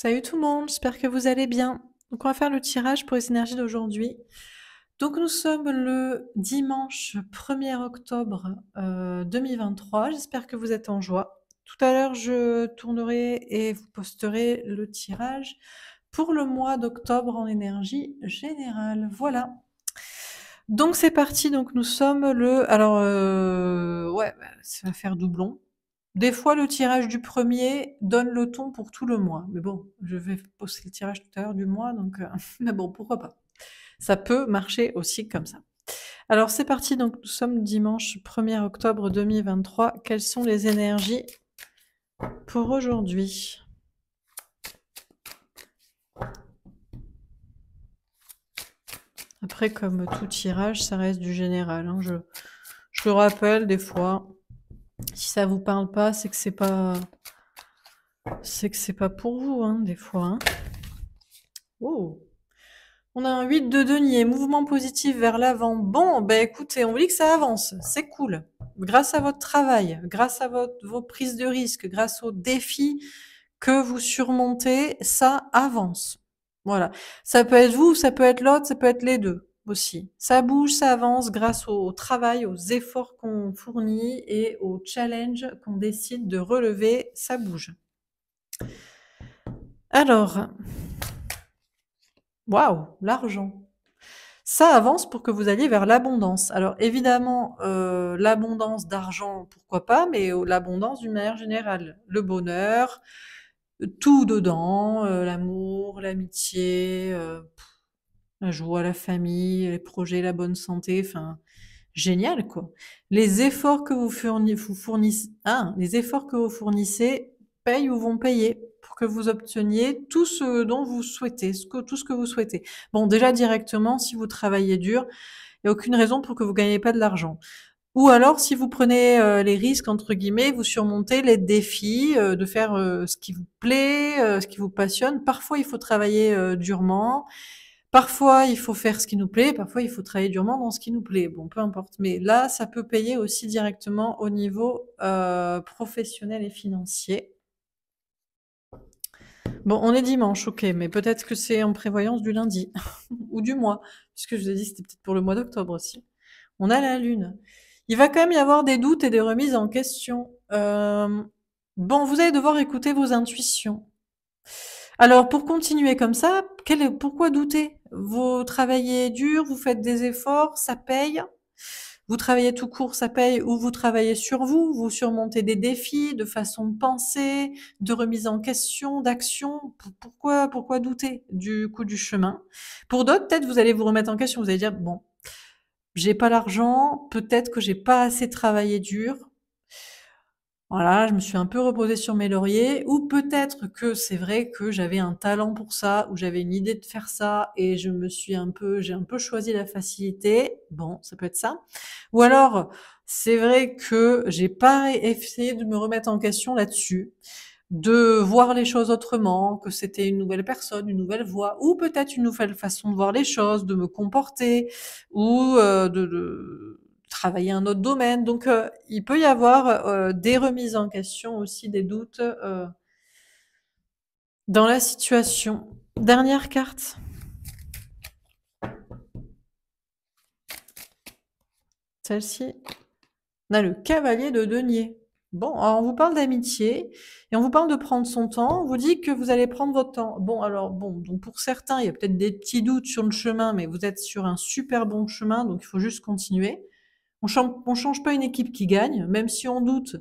Salut tout le monde, j'espère que vous allez bien. Donc on va faire le tirage pour les énergies d'aujourd'hui. Donc nous sommes le dimanche 1er octobre 2023. Euh, j'espère que vous êtes en joie. Tout à l'heure, je tournerai et vous posterai le tirage pour le mois d'octobre en énergie générale. Voilà. Donc c'est parti. Donc nous sommes le. Alors euh, ouais, bah, ça va faire doublon. Des fois, le tirage du premier donne le ton pour tout le mois. Mais bon, je vais poster le tirage tout à l'heure du mois, donc euh, mais bon, pourquoi pas. Ça peut marcher aussi comme ça. Alors c'est parti, donc nous sommes dimanche 1er octobre 2023. Quelles sont les énergies pour aujourd'hui Après, comme tout tirage, ça reste du général. Hein. Je, je le rappelle des fois. Si ça vous parle pas, c'est que c'est pas. C'est que c'est pas pour vous, hein, des fois. Hein. On a un 8 de denier, mouvement positif vers l'avant. Bon, ben écoutez, on vous dit que ça avance, c'est cool. Grâce à votre travail, grâce à votre, vos prises de risque, grâce aux défis que vous surmontez, ça avance. Voilà. Ça peut être vous, ça peut être l'autre, ça peut être les deux aussi. Ça bouge, ça avance grâce au travail, aux efforts qu'on fournit et aux challenges qu'on décide de relever, ça bouge. Alors, waouh, l'argent. Ça avance pour que vous alliez vers l'abondance. Alors évidemment, euh, l'abondance d'argent, pourquoi pas, mais l'abondance d'une manière générale. Le bonheur, euh, tout dedans, euh, l'amour, l'amitié, euh, la joie, la famille, les projets, la bonne santé, enfin, génial quoi. Les efforts que vous, fournissez, ah, les efforts que vous fournissez payent ou vont payer pour que vous obteniez tout ce dont vous souhaitez, tout ce que vous souhaitez. Bon, déjà directement, si vous travaillez dur, il n'y a aucune raison pour que vous ne gagnez pas de l'argent. Ou alors, si vous prenez les risques, entre guillemets, vous surmontez les défis de faire ce qui vous plaît, ce qui vous passionne. Parfois, il faut travailler durement. Parfois, il faut faire ce qui nous plaît, parfois, il faut travailler durement dans ce qui nous plaît. Bon, peu importe. Mais là, ça peut payer aussi directement au niveau euh, professionnel et financier. Bon, on est dimanche, ok, mais peut-être que c'est en prévoyance du lundi ou du mois, puisque je vous ai dit c'était peut-être pour le mois d'octobre aussi. On a la lune. Il va quand même y avoir des doutes et des remises en question. Euh, bon, vous allez devoir écouter vos intuitions. Alors, pour continuer comme ça, pourquoi douter vous travaillez dur, vous faites des efforts, ça paye. Vous travaillez tout court, ça paye, ou vous travaillez sur vous, vous surmontez des défis de façon de penser, de remise en question, d'action. Pourquoi, pourquoi douter du coup du chemin Pour d'autres, peut-être vous allez vous remettre en question, vous allez dire bon, j'ai pas l'argent, peut-être que j'ai pas assez travaillé dur, voilà, je me suis un peu reposée sur mes lauriers, ou peut-être que c'est vrai que j'avais un talent pour ça, ou j'avais une idée de faire ça, et je me suis un peu, j'ai un peu choisi la facilité. Bon, ça peut être ça. Ou alors, c'est vrai que j'ai pas essayé de me remettre en question là-dessus, de voir les choses autrement, que c'était une nouvelle personne, une nouvelle voix, ou peut-être une nouvelle façon de voir les choses, de me comporter, ou euh, de travailler un autre domaine. Donc, euh, il peut y avoir euh, des remises en question aussi, des doutes euh, dans la situation. Dernière carte. Celle-ci. On a le cavalier de denier. Bon, alors on vous parle d'amitié et on vous parle de prendre son temps. On vous dit que vous allez prendre votre temps. Bon, alors bon, donc pour certains, il y a peut-être des petits doutes sur le chemin, mais vous êtes sur un super bon chemin, donc il faut juste continuer. On ne change pas une équipe qui gagne, même si on doute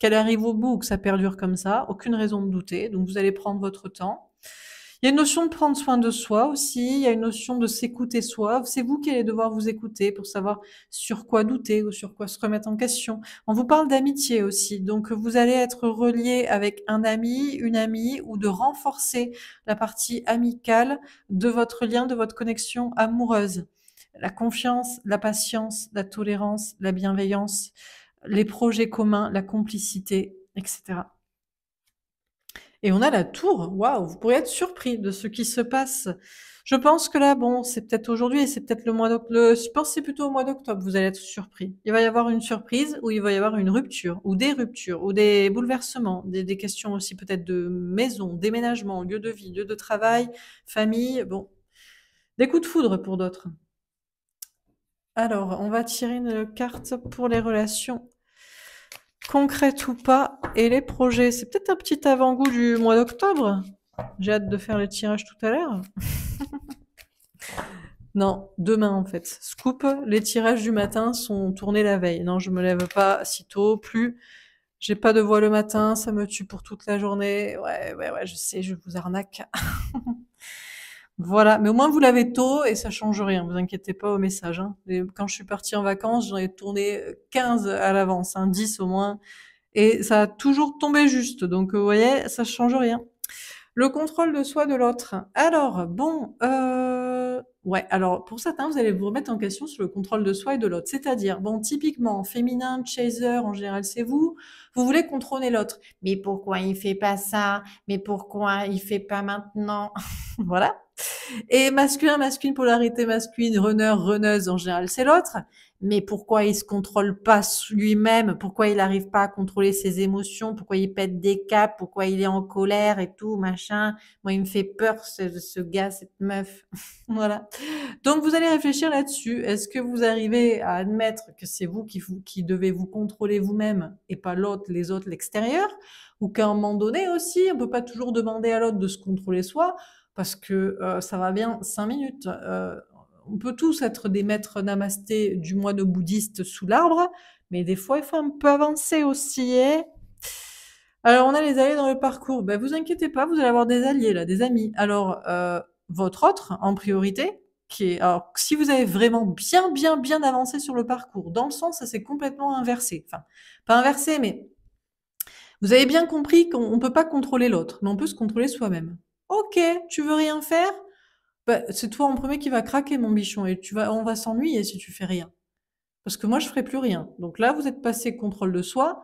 qu'elle arrive au bout ou que ça perdure comme ça. Aucune raison de douter. Donc vous allez prendre votre temps. Il y a une notion de prendre soin de soi aussi, il y a une notion de s'écouter soi. C'est vous qui allez devoir vous écouter pour savoir sur quoi douter ou sur quoi se remettre en question. On vous parle d'amitié aussi, donc vous allez être relié avec un ami, une amie, ou de renforcer la partie amicale de votre lien, de votre connexion amoureuse la confiance, la patience, la tolérance, la bienveillance, les projets communs, la complicité, etc. Et on a la tour. Waouh, vous pourriez être surpris de ce qui se passe. Je pense que là, bon, c'est peut-être aujourd'hui et c'est peut-être le mois d'octobre. Je pense c'est plutôt au mois d'octobre, vous allez être surpris. Il va y avoir une surprise ou il va y avoir une rupture ou des ruptures ou des bouleversements, des, des questions aussi peut-être de maison, déménagement, lieu de vie, lieu de travail, famille. Bon, des coups de foudre pour d'autres. Alors, on va tirer une carte pour les relations concrètes ou pas et les projets. C'est peut-être un petit avant-goût du mois d'octobre. J'ai hâte de faire le tirage tout à l'heure. non, demain en fait. Scoop, les tirages du matin sont tournés la veille. Non, je me lève pas si tôt, plus. J'ai pas de voix le matin, ça me tue pour toute la journée. Ouais, ouais, ouais, je sais, je vous arnaque. Voilà, mais au moins vous l'avez tôt et ça change rien, vous inquiétez pas au message. Hein. Quand je suis partie en vacances, j'en ai tourné 15 euh, à l'avance, hein, 10 au moins, et ça a toujours tombé juste, donc vous voyez, ça change rien. Le contrôle de soi de l'autre. Alors, bon, euh... ouais, alors pour certains, vous allez vous remettre en question sur le contrôle de soi et de l'autre. C'est-à-dire, bon, typiquement, féminin, chaser, en général, c'est vous, vous voulez contrôler l'autre. Mais pourquoi il fait pas ça Mais pourquoi il fait pas maintenant Voilà. Et masculin, masculine, polarité masculine, runner, runneuse, en général, c'est l'autre. Mais pourquoi il se contrôle pas lui-même Pourquoi il n'arrive pas à contrôler ses émotions Pourquoi il pète des caps Pourquoi il est en colère et tout, machin Moi, il me fait peur, ce, gars, cette meuf. voilà. Donc, vous allez réfléchir là-dessus. Est-ce que vous arrivez à admettre que c'est vous qui, qui devez vous contrôler vous-même et pas l'autre, les autres, l'extérieur Ou qu'à un moment donné aussi, on peut pas toujours demander à l'autre de se contrôler soi parce que euh, ça va bien cinq minutes. Euh, on peut tous être des maîtres namasté du moine bouddhiste sous l'arbre, mais des fois, il faut un peu avancer aussi. Et... Eh alors, on a les alliés dans le parcours. Ben, vous inquiétez pas, vous allez avoir des alliés, là, des amis. Alors, euh, votre autre, en priorité, qui est... Alors, si vous avez vraiment bien, bien, bien avancé sur le parcours, dans le sens, ça s'est complètement inversé. Enfin, pas inversé, mais... Vous avez bien compris qu'on ne peut pas contrôler l'autre, mais on peut se contrôler soi-même. Ok, tu veux rien faire bah, C'est toi en premier qui va craquer, mon bichon, et tu vas, on va s'ennuyer si tu fais rien. Parce que moi, je ferai plus rien. Donc là, vous êtes passé contrôle de soi.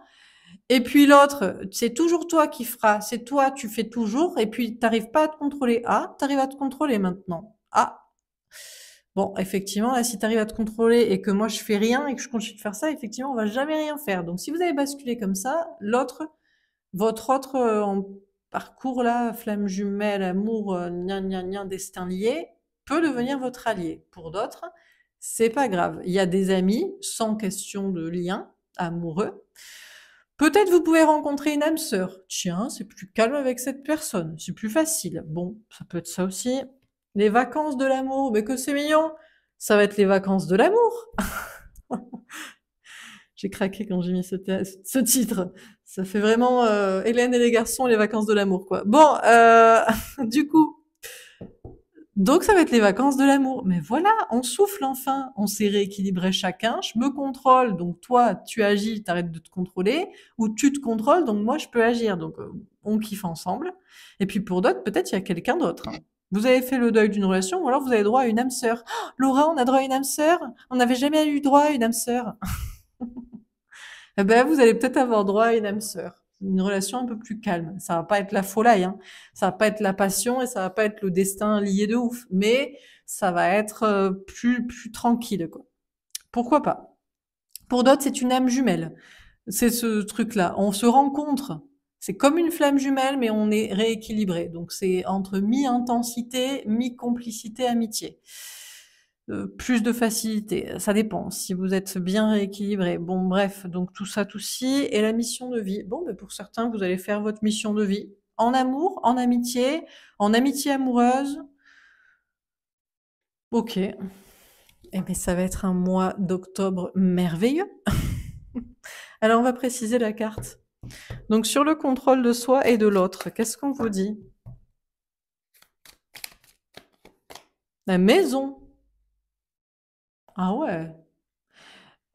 Et puis l'autre, c'est toujours toi qui feras, c'est toi, tu fais toujours, et puis t'arrives pas à te contrôler. Ah, t'arrives à te contrôler maintenant. Ah. Bon, effectivement, là, si arrives à te contrôler et que moi je fais rien et que je continue de faire ça, effectivement, on va jamais rien faire. Donc si vous avez basculé comme ça, l'autre, votre autre, euh, parcours là, flamme jumelle, amour, euh, gna gna gna, destin lié, peut devenir votre allié. Pour d'autres, c'est pas grave. Il y a des amis sans question de lien amoureux. Peut-être vous pouvez rencontrer une âme sœur. Tiens, c'est plus calme avec cette personne, c'est plus facile. Bon, ça peut être ça aussi. Les vacances de l'amour, mais que c'est mignon. Ça va être les vacances de l'amour. J'ai craqué quand j'ai mis ce, titre. Ça fait vraiment euh, Hélène et les garçons, les vacances de l'amour, quoi. Bon, euh, du coup, donc ça va être les vacances de l'amour. Mais voilà, on souffle enfin, on s'est rééquilibré chacun. Je me contrôle, donc toi, tu agis, arrêtes de te contrôler, ou tu te contrôles, donc moi, je peux agir. Donc euh, on kiffe ensemble. Et puis pour d'autres, peut-être il y a quelqu'un d'autre. Hein. Vous avez fait le deuil d'une relation, ou alors vous avez droit à une âme sœur. Oh, Laura, on a droit à une âme sœur On n'avait jamais eu droit à une âme sœur. Eh ben, vous allez peut-être avoir droit à une âme sœur une relation un peu plus calme. Ça va pas être la folie, hein. ça va pas être la passion et ça va pas être le destin lié de ouf, mais ça va être euh, plus plus tranquille quoi. Pourquoi pas Pour d'autres, c'est une âme jumelle. C'est ce truc-là. On se rencontre. C'est comme une flamme jumelle, mais on est rééquilibré. Donc c'est entre mi-intensité, mi-complicité, amitié. Euh, plus de facilité. Ça dépend si vous êtes bien rééquilibré. Bon, bref, donc tout ça, tout ci. Et la mission de vie. Bon, ben, pour certains, vous allez faire votre mission de vie en amour, en amitié, en amitié amoureuse. Ok. Eh bien, ça va être un mois d'octobre merveilleux. Alors, on va préciser la carte. Donc, sur le contrôle de soi et de l'autre, qu'est-ce qu'on vous dit La maison. Ah ouais.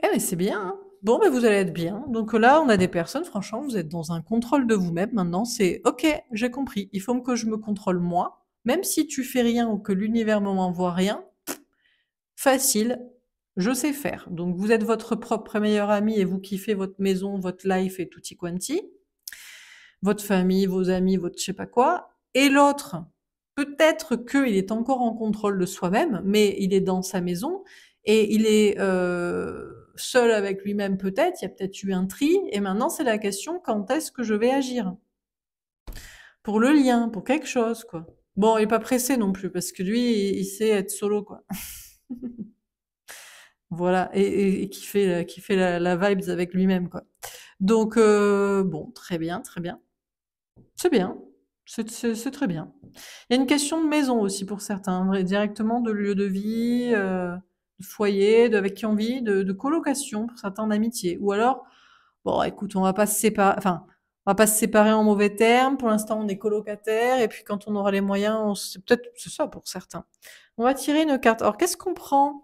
Eh mais c'est bien. Hein. Bon, mais ben, vous allez être bien. Donc là, on a des personnes, franchement, vous êtes dans un contrôle de vous-même. Maintenant, c'est OK, j'ai compris. Il faut que je me contrôle moi. Même si tu fais rien ou que l'univers ne m'envoie rien, facile, je sais faire. Donc vous êtes votre propre meilleur ami et vous kiffez votre maison, votre life et tout y quanti. Votre famille, vos amis, votre je sais pas quoi. Et l'autre, peut-être qu'il est encore en contrôle de soi-même, mais il est dans sa maison et il est euh, seul avec lui-même peut-être, il y a peut-être eu un tri, et maintenant c'est la question quand est-ce que je vais agir Pour le lien, pour quelque chose, quoi. Bon, il n'est pas pressé non plus, parce que lui, il, sait être solo, quoi. voilà, et, qui fait, qui fait la, vibes avec lui-même, quoi. Donc, euh, bon, très bien, très bien. C'est bien, c'est très bien. Il y a une question de maison aussi pour certains, directement de lieu de vie. Euh, de foyer, de, avec qui on vit, de, colocation, pour certains d'amitié. Ou alors, bon, écoute, on va pas se séparer, enfin, on va pas se séparer en mauvais termes. Pour l'instant, on est colocataire, et puis quand on aura les moyens, on c'est peut-être, c'est ça pour certains. On va tirer une carte. Alors, qu'est-ce qu'on prend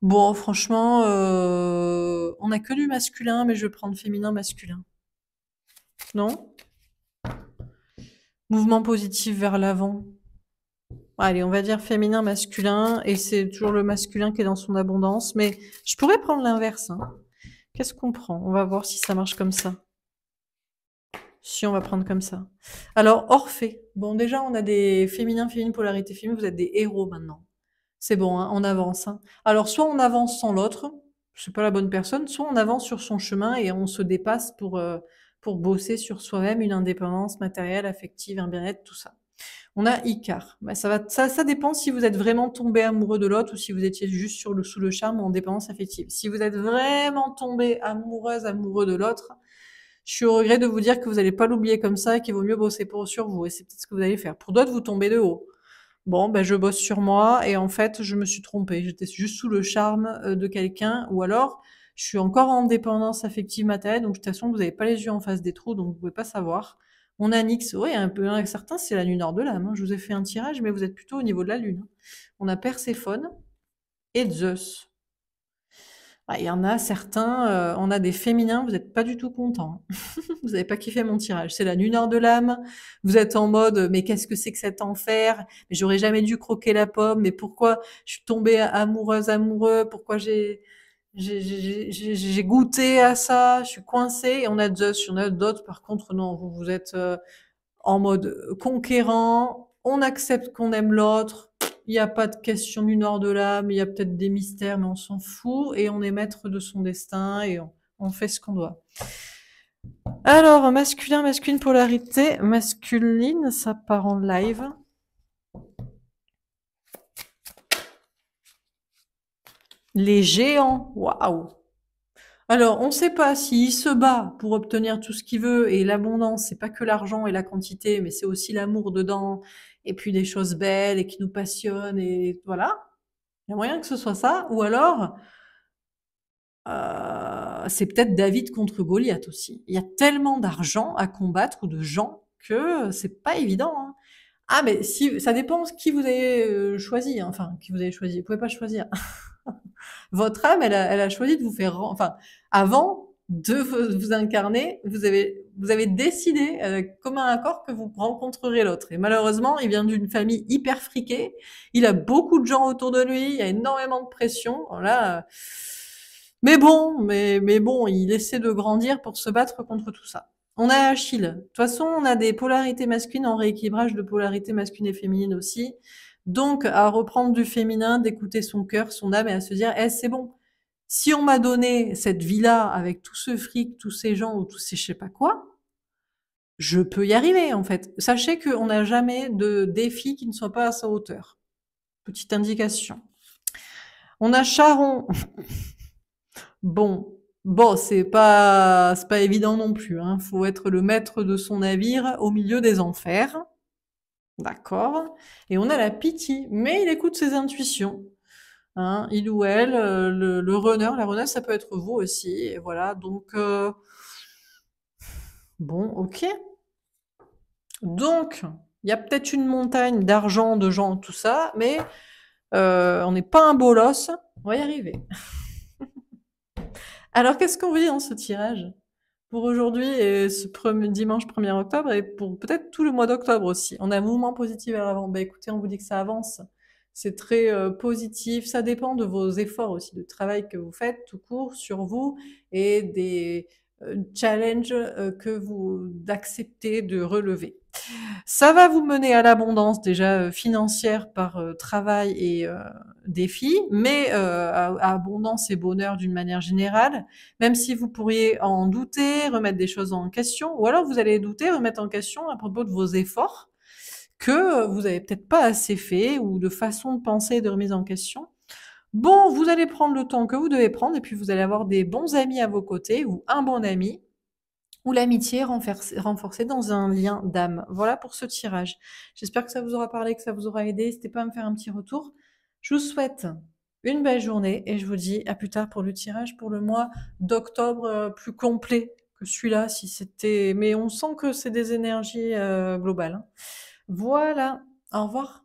Bon, franchement, euh, on n'a que du masculin, mais je vais prendre féminin, masculin. Non Mouvement positif vers l'avant allez, on va dire féminin, masculin, et c'est toujours le masculin qui est dans son abondance, mais je pourrais prendre l'inverse. Hein. Qu'est-ce qu'on prend On va voir si ça marche comme ça. Si on va prendre comme ça. Alors, Orphée. Bon, déjà, on a des féminins, féminines, polarité féminine, vous êtes des héros maintenant. C'est bon, hein, on avance. Hein. Alors, soit on avance sans l'autre, c'est pas la bonne personne, soit on avance sur son chemin et on se dépasse pour, euh, pour bosser sur soi-même, une indépendance matérielle, affective, un bien-être, tout ça. On a Icar. Bah, ça, va, ça, dépend si vous êtes vraiment tombé amoureux de l'autre ou si vous étiez juste sous le charme en dépendance affective. Si vous êtes vraiment tombé amoureuse, amoureux de l'autre, je suis au regret de vous dire que vous n'allez pas l'oublier comme ça et qu'il vaut mieux bosser pour, sur vous. Et c'est peut-être ce que vous allez faire. Pour d'autres, vous tombez de haut. Bon, ben je bosse sur moi et en fait, je me suis trompée. J'étais juste sous le charme euh, de quelqu'un ou alors je suis encore en dépendance affective matérielle. Donc, de toute façon, vous n'avez pas les yeux en face des trous, donc vous ne pouvez pas savoir. On a Nix, oui, un peu incertain, hein, c'est la lune hors de l'âme. Hein. Je vous ai fait un tirage, mais vous êtes plutôt au niveau de la lune. Hein. On a Perséphone et Zeus. Ah, il y en a certains, euh, on a des féminins, vous n'êtes pas du tout contents. vous n'avez pas kiffé mon tirage. C'est la lune hors de l'âme. Vous êtes en mode, mais qu'est-ce que c'est que cet enfer j'aurais jamais dû croquer la pomme. Mais pourquoi je suis tombée amoureuse, amoureux Pourquoi j'ai j'ai goûté à ça, je suis coincée. Et on a d'autres, on d'autres. Par contre, non, vous, êtes euh, en mode euh, conquérant. On accepte qu'on aime l'autre. Il n'y a pas de question du nord de l'âme. Il y a peut-être des mystères, mais on s'en fout. Et on est maître de son destin et on fait ce qu'on doit. Alors, masculin, masculine, polarité, masculine, ça part en live. Les géants, waouh Alors, on ne sait pas s'il se bat pour obtenir tout ce qu'il veut, et l'abondance, c'est pas que l'argent et la quantité, mais c'est aussi l'amour dedans, et puis des choses belles et qui nous passionnent, et voilà. Il y a moyen que ce soit ça, ou alors, euh, c'est peut-être David contre Goliath aussi. Il y a tellement d'argent à combattre ou de gens que c'est pas évident. Hein. Ah, mais si, ça dépend de qui vous avez euh, choisi, hein. enfin, qui vous avez choisi. Vous pouvez pas choisir. votre âme, elle a, choisi de vous faire, enfin, avant de vous, incarner, vous avez, décidé euh, comme un accord que vous rencontrerez l'autre. Et malheureusement, il vient d'une famille hyper friquée. Il a beaucoup de gens autour de lui. Il y a énormément de pression. Oh euh, mais bon, mais, mais bon, il essaie de grandir pour se battre contre tout ça. On a Achille. De toute façon, on a des polarités masculines en rééquilibrage de polarités masculines et féminines aussi. Donc, à reprendre du féminin, d'écouter son cœur, son âme et à se dire, eh, c'est bon. Si on m'a donné cette vie-là avec tout ce fric, tous ces gens ou tous ces je sais pas quoi, je peux y arriver en fait. Sachez qu'on n'a jamais de défi qui ne soit pas à sa hauteur. Petite indication. On a Charon. bon, bon, c'est pas, pas évident non plus. Hein. Faut être le maître de son navire au milieu des enfers. D'accord Et on a la pitié, mais il écoute ses intuitions. Hein. il ou elle, euh, le, runner, la runner, ça peut être vous aussi. voilà, donc... Euh, bon, ok. Donc, il y a peut-être une montagne d'argent, de gens, tout ça, mais euh, on n'est pas un bolos, on va y arriver. Alors, qu'est-ce qu'on vit dans ce tirage pour aujourd'hui et ce premier, dimanche 1er octobre et pour peut-être tout le mois d'octobre aussi. On a un mouvement positif vers l'avant. Ben écoutez, on vous dit que ça avance. C'est très euh, positif. Ça dépend de vos efforts aussi, du travail que vous faites tout court sur vous et des, euh, challenge euh, que vous d'accepter de relever. Ça va vous mener à l'abondance déjà euh, financière par travail et euh, défi, mais à, abondance et bonheur d'une manière générale, même si vous pourriez en douter, remettre des choses en question, ou alors vous allez douter, remettre en question à propos de vos efforts que vous n'avez peut-être pas assez fait, ou de façon de penser de remise en question, Bon, vous allez prendre le temps que vous devez prendre et puis vous allez avoir des bons amis à vos côtés ou un bon ami ou l'amitié renforcée dans un lien d'âme. Voilà pour ce tirage. J'espère que ça vous aura parlé, que ça vous aura aidé. N'hésitez pas à me faire un petit retour. Je vous souhaite une belle journée et je vous dis à plus tard pour le tirage pour le mois d'octobre euh, plus complet que celui-là si c'était mais on sent que c'est des énergies euh, globales. Hein. Voilà, au revoir.